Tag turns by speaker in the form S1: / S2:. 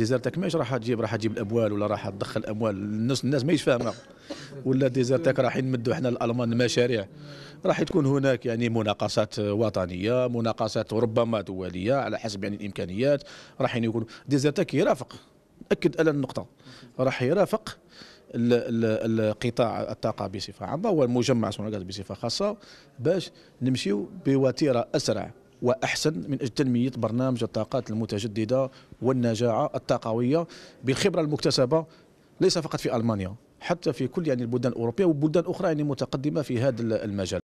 S1: ديزرتك ماهيش راح تجيب راح تجيب الاموال ولا راح تدخل اموال الناس الناس ماهيش فاهمه ولا ديزرتك راح نمدوا احنا الالمان مشاريع راح تكون هناك يعني مناقصات وطنيه مناقصات ربما دوليه على حسب يعني الامكانيات راح يعني يكون ديزرتك يرافق ناكد على النقطه راح يرافق القطاع الطاقه بصفه عامه والمجمع صناعه بصفه خاصه باش نمشيو بوتيره اسرع واحسن من اجل تنميه برنامج الطاقات المتجدده والنجاعه الطاقويه بالخبره المكتسبه ليس فقط في المانيا حتى في كل يعني البلدان الاوروبيه وبلدان اخرى يعني متقدمه في هذا المجال